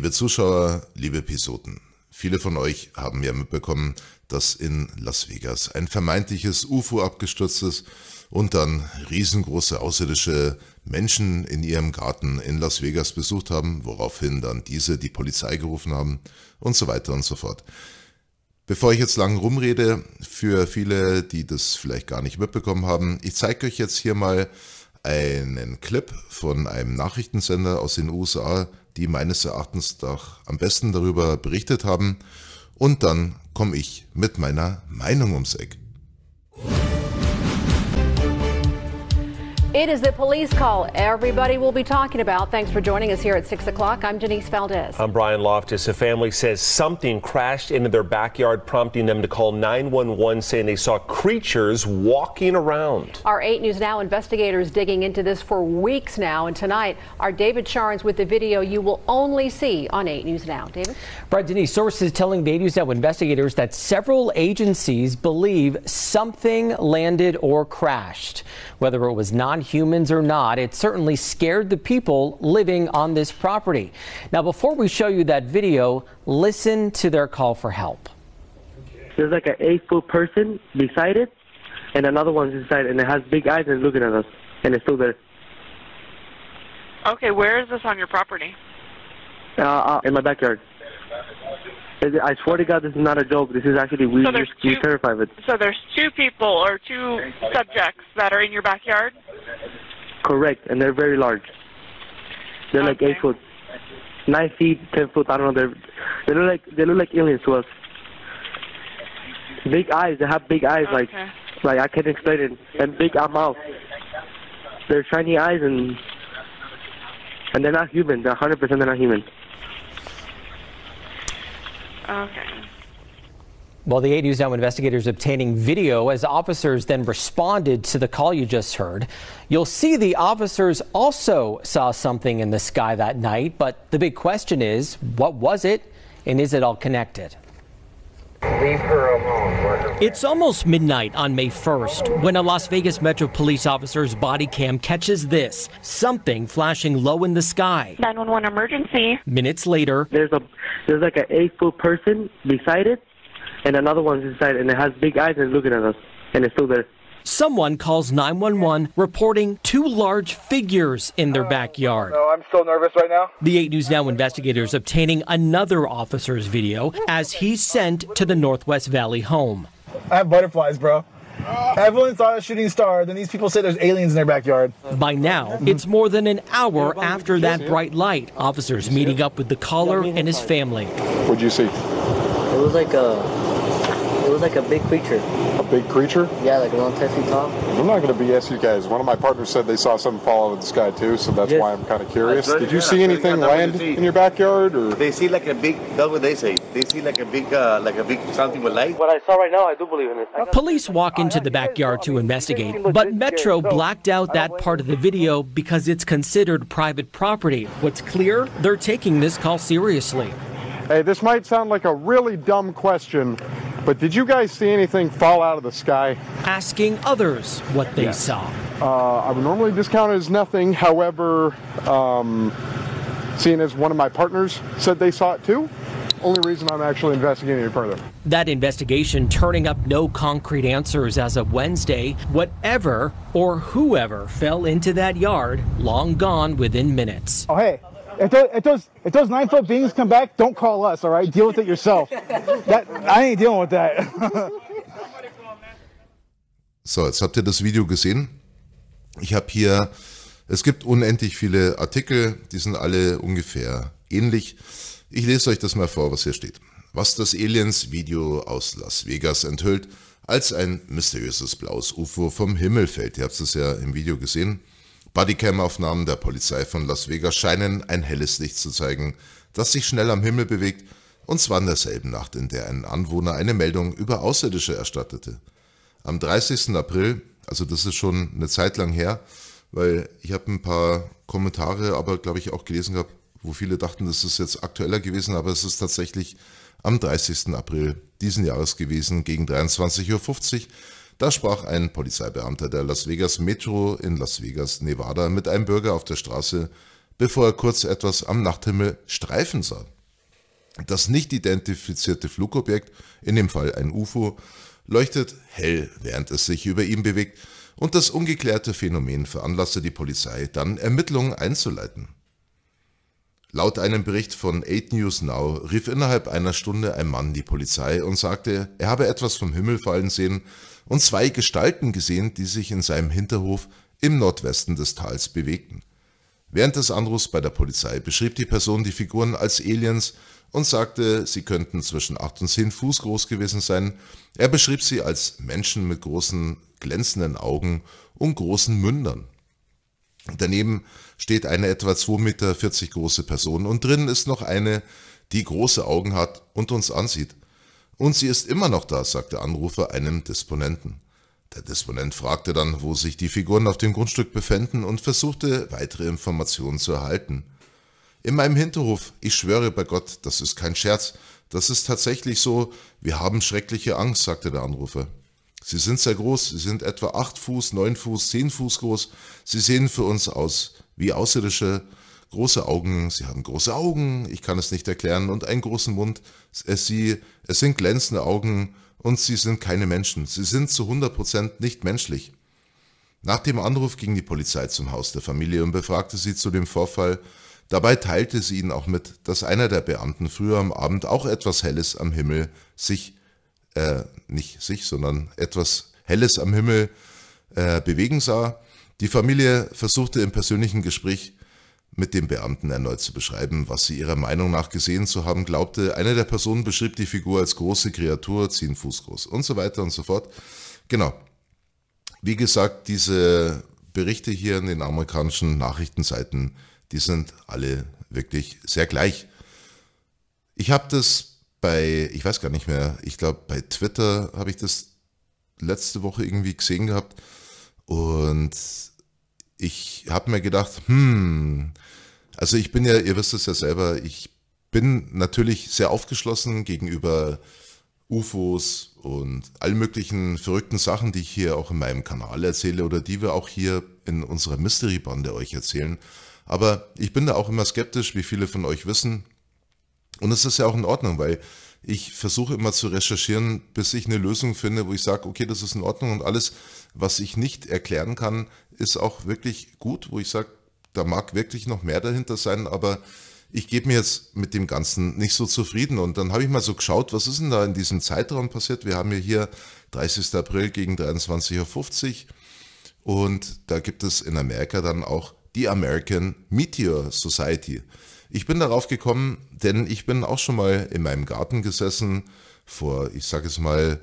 Liebe Zuschauer, liebe Episoden, viele von euch haben ja mitbekommen, dass in Las Vegas ein vermeintliches UFO abgestürzt ist und dann riesengroße außerirdische Menschen in ihrem Garten in Las Vegas besucht haben, woraufhin dann diese die Polizei gerufen haben und so weiter und so fort. Bevor ich jetzt lang rumrede, für viele, die das vielleicht gar nicht mitbekommen haben, ich zeige euch jetzt hier mal einen Clip von einem Nachrichtensender aus den USA, die meines Erachtens doch am besten darüber berichtet haben. Und dann komme ich mit meiner Meinung ums Eck. It is the police call everybody will be talking about. Thanks for joining us here at 6 o'clock. I'm Denise Valdez. I'm Brian Loftus. A family says something crashed into their backyard, prompting them to call 911, saying they saw creatures walking around. Our 8 News Now investigators digging into this for weeks now. And tonight, our David Charnes with the video you will only see on 8 News Now. David? Brad, Denise, sources telling the 8 News Now investigators that several agencies believe something landed or crashed, whether it was non humans or not, it certainly scared the people living on this property. Now, before we show you that video, listen to their call for help. There's like an eight foot person beside it, and another one's inside, and it has big eyes and looking at us, and it's still there. Okay, where is this on your property? Uh, uh, in my backyard. I swear to God, this is not a joke. This is actually we so just, we terrified of it. So there's two people or two subjects that are in your backyard. Correct, and they're very large. They're okay. like eight foot, nine feet, ten foot. I don't know. They're they look like they look like aliens to us. Big eyes. They have big eyes. Okay. Like like I can't explain it. And big mouth. They're shiny eyes and and they're not human. They're 100% they're not human. Okay. Well, the 8 News Now investigators obtaining video as officers then responded to the call you just heard. You'll see the officers also saw something in the sky that night, but the big question is, what was it and is it all connected? Leave her alone. It's almost midnight on May 1st when a Las Vegas Metro Police officer's body cam catches this something flashing low in the sky. 911 emergency. Minutes later, there's a there's like an eight foot person beside it and another one's inside and it has big eyes and looking at us, and it's still there. Someone calls 911 reporting two large figures in their uh, backyard. No, I'm so nervous right now. The 8 News Now investigators obtaining another officer's video as he's sent to the Northwest Valley home. I have butterflies, bro. Everyone thought a shooting star, then these people say there's aliens in their backyard. By now, it's more than an hour after that bright light. Officers meeting up with the caller and his family. What'd you see? It was like a it was like a big creature. A big creature? Yeah, like a long 10 feet tall. I'm not going to BS you guys. One of my partners said they saw something fall out of the sky too, so that's yes. why I'm kind of curious. Did you see anything land in your backyard? Or they see like a big. That's what they say. They see like a big, uh, like a big something with light. What I saw right now, I do believe in it. Police walk into the backyard to investigate, but Metro blacked out that part of the video because it's considered private property. What's clear? They're taking this call seriously. Hey, this might sound like a really dumb question, but did you guys see anything fall out of the sky? Asking others what they yes. saw. Uh, I would normally discount it as nothing. However, um, seeing as one of my partners said they saw it too, only reason I'm actually investigating it further. That investigation turning up no concrete answers as of Wednesday. Whatever or whoever fell into that yard, long gone within minutes. Oh, hey. If those, if those, if those nine foot beings come back, don't call us. All right, deal with it yourself. That, I ain't dealing with that. so, jetzt habt ihr das Video gesehen. Ich habe hier, es gibt unendlich viele Artikel, die sind alle ungefähr ähnlich. Ich lese euch das mal vor, was hier steht. Was das Aliens-Video aus Las Vegas enthüllt, als ein mysteriöses blaues UFO vom Himmel fällt. Ihr habt es ja im Video gesehen. Bodycam-Aufnahmen der Polizei von Las Vegas scheinen ein helles Licht zu zeigen, das sich schnell am Himmel bewegt, und zwar in derselben Nacht, in der ein Anwohner eine Meldung über Außerirdische erstattete. Am 30. April, also das ist schon eine Zeit lang her, weil ich habe ein paar Kommentare, aber glaube ich auch gelesen gehabt, wo viele dachten, das ist jetzt aktueller gewesen, aber es ist tatsächlich am 30. April diesen Jahres gewesen, gegen 23.50 Uhr da sprach ein Polizeibeamter der Las Vegas Metro in Las Vegas, Nevada, mit einem Bürger auf der Straße, bevor er kurz etwas am Nachthimmel streifen sah. Das nicht identifizierte Flugobjekt, in dem Fall ein UFO, leuchtet hell, während es sich über ihm bewegt, und das ungeklärte Phänomen veranlasste die Polizei, dann Ermittlungen einzuleiten. Laut einem Bericht von 8 News Now rief innerhalb einer Stunde ein Mann die Polizei und sagte, er habe etwas vom Himmel fallen sehen und zwei Gestalten gesehen, die sich in seinem Hinterhof im Nordwesten des Tals bewegten. Während des Anrufs bei der Polizei beschrieb die Person die Figuren als Aliens und sagte, sie könnten zwischen 8 und 10 Fuß groß gewesen sein. Er beschrieb sie als Menschen mit großen, glänzenden Augen und großen Mündern. Daneben steht eine etwa 2,40 Meter große Person und drinnen ist noch eine, die große Augen hat und uns ansieht. Und sie ist immer noch da, sagt der Anrufer einem Disponenten. Der Disponent fragte dann, wo sich die Figuren auf dem Grundstück befänden und versuchte, weitere Informationen zu erhalten. In meinem Hinterhof, ich schwöre bei Gott, das ist kein Scherz, das ist tatsächlich so, wir haben schreckliche Angst, sagte der Anrufer. Sie sind sehr groß, sie sind etwa 8 Fuß, 9 Fuß, 10 Fuß groß. Sie sehen für uns aus wie Außerirdische. Große Augen, sie haben große Augen, ich kann es nicht erklären, und einen großen Mund. Es, äh, sie, es sind glänzende Augen und sie sind keine Menschen. Sie sind zu 100% nicht menschlich. Nach dem Anruf ging die Polizei zum Haus der Familie und befragte sie zu dem Vorfall. Dabei teilte sie ihnen auch mit, dass einer der Beamten früher am Abend auch etwas Helles am Himmel sich äh, nicht sich, sondern etwas Helles am Himmel äh, bewegen sah. Die Familie versuchte im persönlichen Gespräch mit dem Beamten erneut zu beschreiben, was sie ihrer Meinung nach gesehen zu haben glaubte. Eine der Personen beschrieb die Figur als große Kreatur, zehn Fuß groß und so weiter und so fort. Genau. Wie gesagt, diese Berichte hier in den amerikanischen Nachrichtenseiten, die sind alle wirklich sehr gleich. Ich habe das bei, ich weiß gar nicht mehr, ich glaube, bei Twitter habe ich das letzte Woche irgendwie gesehen gehabt und ich habe mir gedacht, hm, also ich bin ja, ihr wisst es ja selber, ich bin natürlich sehr aufgeschlossen gegenüber UFOs und all möglichen verrückten Sachen, die ich hier auch in meinem Kanal erzähle oder die wir auch hier in unserer Mystery-Bande euch erzählen. Aber ich bin da auch immer skeptisch, wie viele von euch wissen. Und es ist ja auch in Ordnung, weil ich versuche immer zu recherchieren, bis ich eine Lösung finde, wo ich sage, okay, das ist in Ordnung und alles, was ich nicht erklären kann, ist auch wirklich gut, wo ich sage, da mag wirklich noch mehr dahinter sein, aber ich gebe mir jetzt mit dem Ganzen nicht so zufrieden. Und dann habe ich mal so geschaut, was ist denn da in diesem Zeitraum passiert? Wir haben ja hier 30. April gegen 23.50 Uhr und da gibt es in Amerika dann auch die American Meteor Society. Ich bin darauf gekommen, denn ich bin auch schon mal in meinem Garten gesessen, vor, ich sage es mal,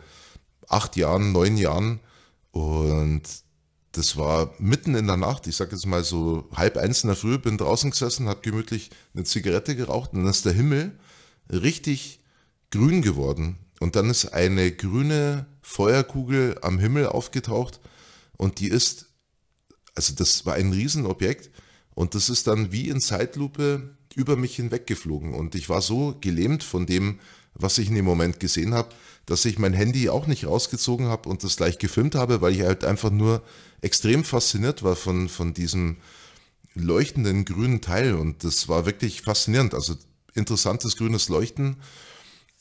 acht Jahren, neun Jahren. Und das war mitten in der Nacht, ich sage jetzt mal so halb eins in der Früh, bin draußen gesessen, habe gemütlich eine Zigarette geraucht und dann ist der Himmel richtig grün geworden. Und dann ist eine grüne Feuerkugel am Himmel aufgetaucht und die ist, also das war ein Riesenobjekt und das ist dann wie in Zeitlupe über mich hinweggeflogen. Und ich war so gelähmt von dem, was ich in dem Moment gesehen habe, dass ich mein Handy auch nicht rausgezogen habe und das gleich gefilmt habe, weil ich halt einfach nur extrem fasziniert war von, von diesem leuchtenden grünen Teil. Und das war wirklich faszinierend. Also interessantes grünes Leuchten.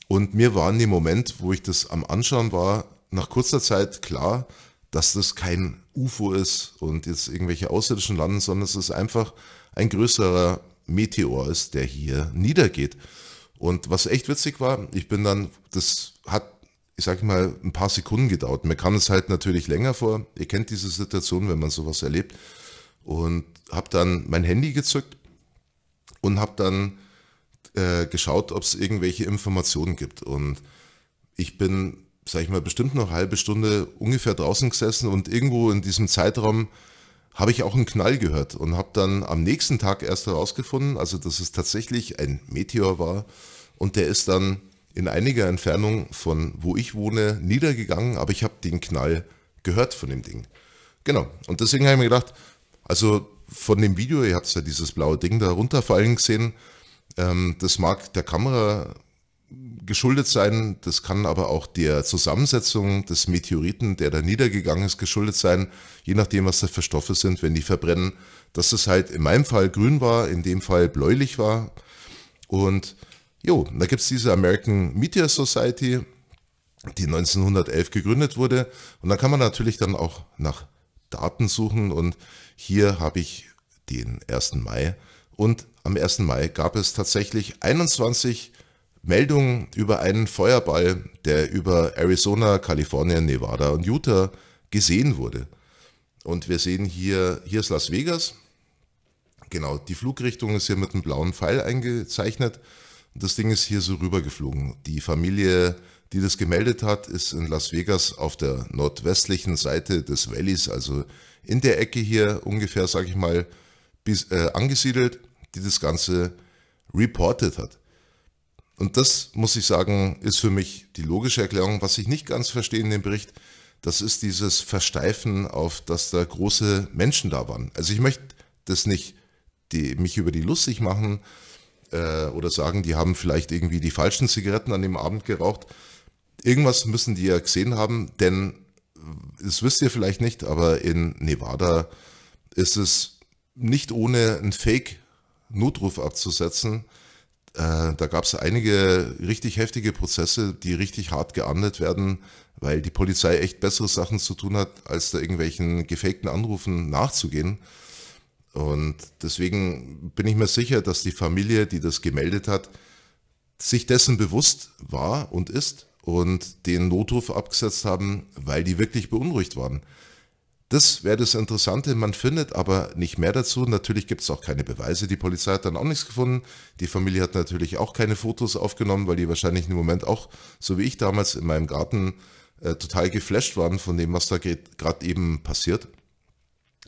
Und mir war in dem Moment, wo ich das am Anschauen war, nach kurzer Zeit klar, dass das kein UFO ist und jetzt irgendwelche Außerirdischen landen, sondern es ist einfach ein größerer Meteor ist, der hier niedergeht. Und was echt witzig war, ich bin dann, das hat, ich sag mal, ein paar Sekunden gedauert. Mir kam es halt natürlich länger vor. Ihr kennt diese Situation, wenn man sowas erlebt. Und habe dann mein Handy gezückt und habe dann äh, geschaut, ob es irgendwelche Informationen gibt. Und ich bin, sag ich mal, bestimmt noch eine halbe Stunde ungefähr draußen gesessen und irgendwo in diesem Zeitraum habe ich auch einen Knall gehört und habe dann am nächsten Tag erst herausgefunden, also dass es tatsächlich ein Meteor war und der ist dann in einiger Entfernung von wo ich wohne niedergegangen, aber ich habe den Knall gehört von dem Ding. Genau, und deswegen habe ich mir gedacht, also von dem Video, ihr habt ja dieses blaue Ding da runterfallen gesehen, ähm, das mag der Kamera geschuldet sein, das kann aber auch der Zusammensetzung des Meteoriten, der da niedergegangen ist, geschuldet sein, je nachdem, was das für Stoffe sind, wenn die verbrennen, dass es halt in meinem Fall grün war, in dem Fall bläulich war. Und jo, da gibt es diese American Meteor Society, die 1911 gegründet wurde. Und da kann man natürlich dann auch nach Daten suchen. Und hier habe ich den 1. Mai. Und am 1. Mai gab es tatsächlich 21 Meldung über einen Feuerball, der über Arizona, Kalifornien, Nevada und Utah gesehen wurde. Und wir sehen hier, hier ist Las Vegas. Genau, die Flugrichtung ist hier mit einem blauen Pfeil eingezeichnet. Und das Ding ist hier so rübergeflogen. Die Familie, die das gemeldet hat, ist in Las Vegas auf der nordwestlichen Seite des Valleys, also in der Ecke hier ungefähr, sage ich mal, bis, äh, angesiedelt, die das Ganze reported hat. Und das, muss ich sagen, ist für mich die logische Erklärung. Was ich nicht ganz verstehe in dem Bericht, das ist dieses Versteifen auf, dass da große Menschen da waren. Also ich möchte das nicht die, mich über die lustig machen äh, oder sagen, die haben vielleicht irgendwie die falschen Zigaretten an dem Abend geraucht. Irgendwas müssen die ja gesehen haben, denn das wisst ihr vielleicht nicht, aber in Nevada ist es nicht ohne einen Fake-Notruf abzusetzen äh, da gab es einige richtig heftige Prozesse, die richtig hart geahndet werden, weil die Polizei echt bessere Sachen zu tun hat, als da irgendwelchen gefakten Anrufen nachzugehen. Und deswegen bin ich mir sicher, dass die Familie, die das gemeldet hat, sich dessen bewusst war und ist und den Notruf abgesetzt haben, weil die wirklich beunruhigt waren. Das wäre das Interessante. Man findet aber nicht mehr dazu. Natürlich gibt es auch keine Beweise. Die Polizei hat dann auch nichts gefunden. Die Familie hat natürlich auch keine Fotos aufgenommen, weil die wahrscheinlich im Moment auch, so wie ich damals in meinem Garten, äh, total geflasht waren von dem, was da gerade eben passiert.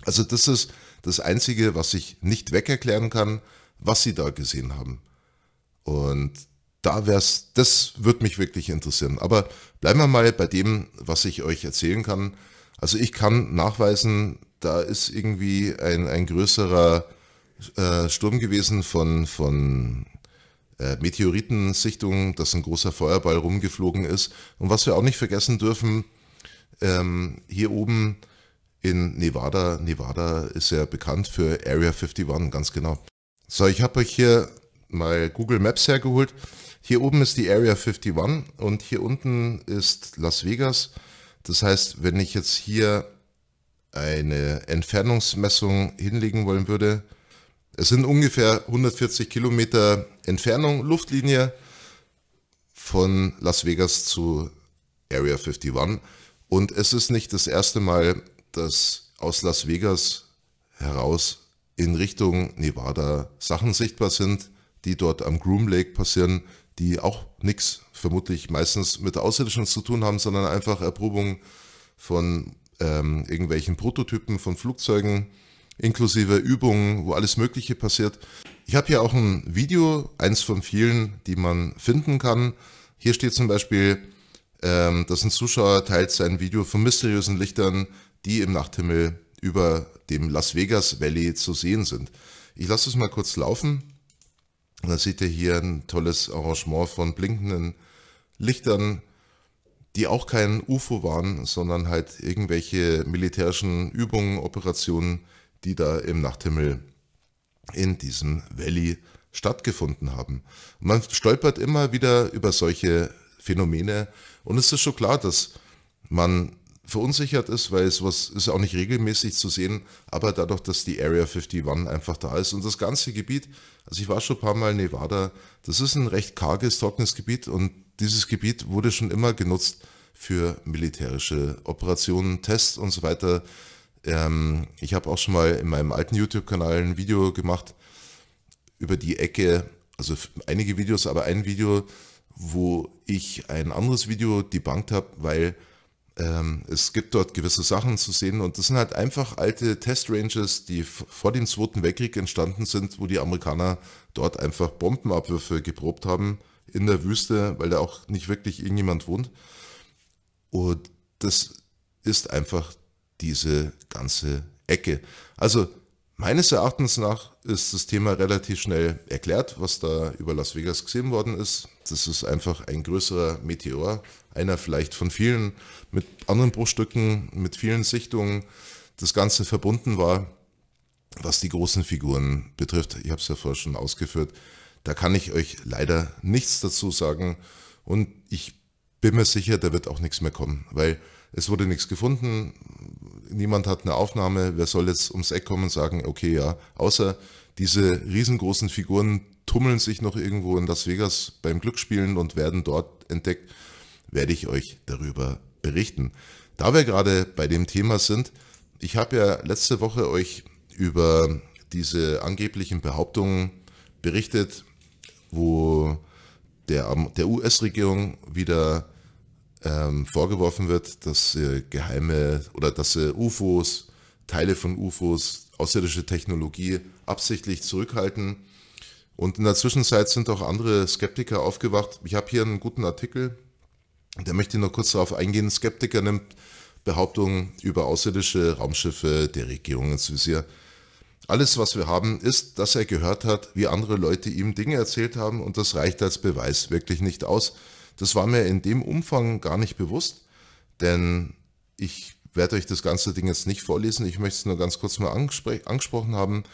Also das ist das Einzige, was ich nicht wegerklären kann, was sie da gesehen haben. Und da wär's, das würde mich wirklich interessieren. Aber bleiben wir mal bei dem, was ich euch erzählen kann. Also ich kann nachweisen, da ist irgendwie ein, ein größerer äh, Sturm gewesen von, von äh, Meteoritensichtungen, dass ein großer Feuerball rumgeflogen ist. Und was wir auch nicht vergessen dürfen, ähm, hier oben in Nevada, Nevada ist ja bekannt für Area 51, ganz genau. So, ich habe euch hier mal Google Maps hergeholt. Hier oben ist die Area 51 und hier unten ist Las Vegas. Das heißt, wenn ich jetzt hier eine Entfernungsmessung hinlegen wollen würde, es sind ungefähr 140 Kilometer Entfernung, Luftlinie von Las Vegas zu Area 51. Und es ist nicht das erste Mal, dass aus Las Vegas heraus in Richtung Nevada Sachen sichtbar sind, die dort am Groom Lake passieren, die auch nichts vermutlich meistens mit Außerirdischen zu tun haben, sondern einfach Erprobungen von ähm, irgendwelchen Prototypen von Flugzeugen, inklusive Übungen, wo alles Mögliche passiert. Ich habe hier auch ein Video, eins von vielen, die man finden kann. Hier steht zum Beispiel, ähm, dass ein Zuschauer teilt sein Video von mysteriösen Lichtern, die im Nachthimmel über dem Las Vegas Valley zu sehen sind. Ich lasse es mal kurz laufen. Da seht ihr hier ein tolles Arrangement von blinkenden Lichtern, die auch kein UFO waren, sondern halt irgendwelche militärischen Übungen, Operationen, die da im Nachthimmel in diesem Valley stattgefunden haben. Man stolpert immer wieder über solche Phänomene und es ist schon klar, dass man verunsichert ist, weil sowas ist auch nicht regelmäßig zu sehen, aber dadurch, dass die Area 51 einfach da ist und das ganze Gebiet, also ich war schon ein paar Mal in Nevada, das ist ein recht karges, trockenes Gebiet und dieses Gebiet wurde schon immer genutzt für militärische Operationen, Tests und so weiter. Ähm, ich habe auch schon mal in meinem alten YouTube-Kanal ein Video gemacht über die Ecke, also einige Videos, aber ein Video, wo ich ein anderes Video debunked habe, weil ähm, es gibt dort gewisse Sachen zu sehen und das sind halt einfach alte Testranges, die vor dem Zweiten Weltkrieg entstanden sind, wo die Amerikaner dort einfach Bombenabwürfe geprobt haben in der Wüste, weil da auch nicht wirklich irgendjemand wohnt. Und das ist einfach diese ganze Ecke. Also meines Erachtens nach ist das Thema relativ schnell erklärt, was da über Las Vegas gesehen worden ist. Das ist einfach ein größerer Meteor, einer vielleicht von vielen mit anderen Bruchstücken, mit vielen Sichtungen, das Ganze verbunden war. Was die großen Figuren betrifft, ich habe es ja vorher schon ausgeführt, da kann ich euch leider nichts dazu sagen und ich bin mir sicher, da wird auch nichts mehr kommen, weil es wurde nichts gefunden, niemand hat eine Aufnahme, wer soll jetzt ums Eck kommen und sagen, okay, ja, außer diese riesengroßen Figuren tummeln sich noch irgendwo in Las Vegas beim Glücksspielen und werden dort entdeckt, werde ich euch darüber berichten. Da wir gerade bei dem Thema sind, ich habe ja letzte Woche euch über diese angeblichen Behauptungen berichtet, wo der, ähm, der US-Regierung wieder ähm, vorgeworfen wird, dass äh, geheime oder dass äh, UFOs, Teile von UFOs, außerirdische Technologie absichtlich zurückhalten. Und in der Zwischenzeit sind auch andere Skeptiker aufgewacht. Ich habe hier einen guten Artikel, der möchte nur kurz darauf eingehen. Skeptiker nimmt Behauptungen über außerirdische Raumschiffe der Regierung ins Visier. Alles, was wir haben, ist, dass er gehört hat, wie andere Leute ihm Dinge erzählt haben und das reicht als Beweis wirklich nicht aus. Das war mir in dem Umfang gar nicht bewusst, denn ich werde euch das ganze Ding jetzt nicht vorlesen, ich möchte es nur ganz kurz mal angesprochen haben.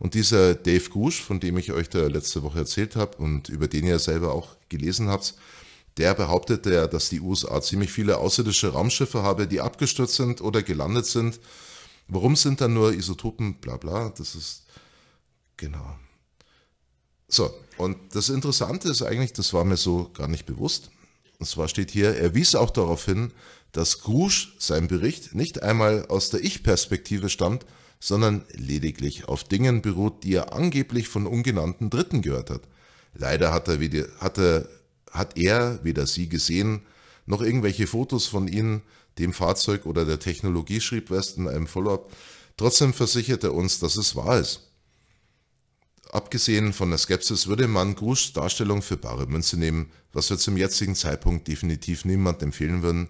Und dieser Dave Gouche, von dem ich euch da letzte Woche erzählt habe und über den ihr selber auch gelesen habt, der behauptete ja, dass die USA ziemlich viele außerirdische Raumschiffe habe, die abgestürzt sind oder gelandet sind Warum sind dann nur Isotopen, bla bla, das ist, genau. So, und das Interessante ist eigentlich, das war mir so gar nicht bewusst. Und zwar steht hier, er wies auch darauf hin, dass Scrooge sein Bericht nicht einmal aus der Ich-Perspektive stammt, sondern lediglich auf Dingen beruht, die er angeblich von ungenannten Dritten gehört hat. Leider hat er, hat er, hat er weder sie gesehen, noch irgendwelche Fotos von ihnen, dem Fahrzeug oder der Technologie, schrieb West in einem Follow-up. Trotzdem versichert er uns, dass es wahr ist. Abgesehen von der Skepsis würde man Grusch Darstellung für bare Münze nehmen, was wir zum jetzigen Zeitpunkt definitiv niemandem empfehlen würden.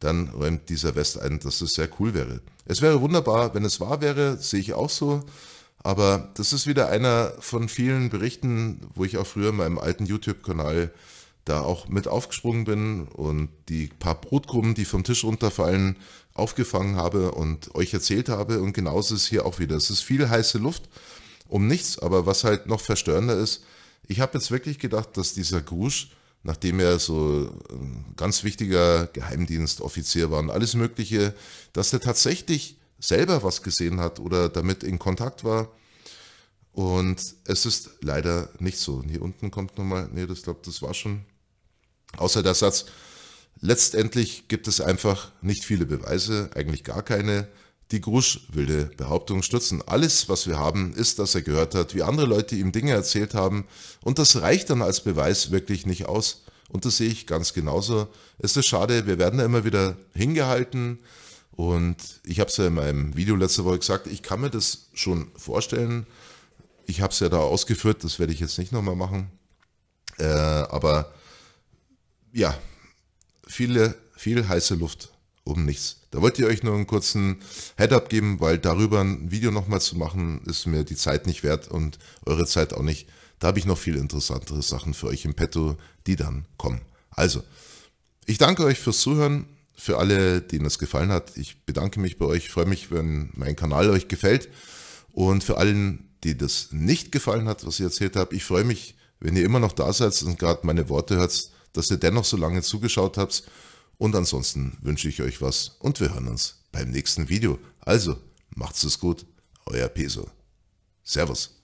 Dann räumt dieser West ein, dass es sehr cool wäre. Es wäre wunderbar, wenn es wahr wäre, sehe ich auch so. Aber das ist wieder einer von vielen Berichten, wo ich auch früher in meinem alten YouTube-Kanal da auch mit aufgesprungen bin und die paar Brotkrumen, die vom Tisch runterfallen, aufgefangen habe und euch erzählt habe. Und genauso ist hier auch wieder. Es ist viel heiße Luft um nichts, aber was halt noch verstörender ist, ich habe jetzt wirklich gedacht, dass dieser Grusch, nachdem er so ein ganz wichtiger Geheimdienstoffizier war und alles Mögliche, dass er tatsächlich selber was gesehen hat oder damit in Kontakt war. Und es ist leider nicht so. Und hier unten kommt nochmal, nee, das glaube, das war schon. Außer der Satz, letztendlich gibt es einfach nicht viele Beweise, eigentlich gar keine. Die Grusch wilde Behauptungen stützen. Alles, was wir haben, ist, dass er gehört hat, wie andere Leute ihm Dinge erzählt haben. Und das reicht dann als Beweis wirklich nicht aus. Und das sehe ich ganz genauso. Es ist schade, wir werden da immer wieder hingehalten. Und ich habe es ja in meinem Video letzte Woche gesagt, ich kann mir das schon vorstellen. Ich habe es ja da ausgeführt, das werde ich jetzt nicht nochmal machen. Äh, aber ja, viele, viel heiße Luft um nichts. Da wollt ihr euch nur einen kurzen Head-Up geben, weil darüber ein Video nochmal zu machen, ist mir die Zeit nicht wert und eure Zeit auch nicht. Da habe ich noch viel interessantere Sachen für euch im Petto, die dann kommen. Also, ich danke euch fürs Zuhören, für alle, denen es gefallen hat. Ich bedanke mich bei euch, freue mich, wenn mein Kanal euch gefällt. Und für allen, die das nicht gefallen hat, was ich erzählt habe, ich freue mich, wenn ihr immer noch da seid und gerade meine Worte hört dass ihr dennoch so lange zugeschaut habt. Und ansonsten wünsche ich euch was und wir hören uns beim nächsten Video. Also, macht's es gut, euer Peso. Servus.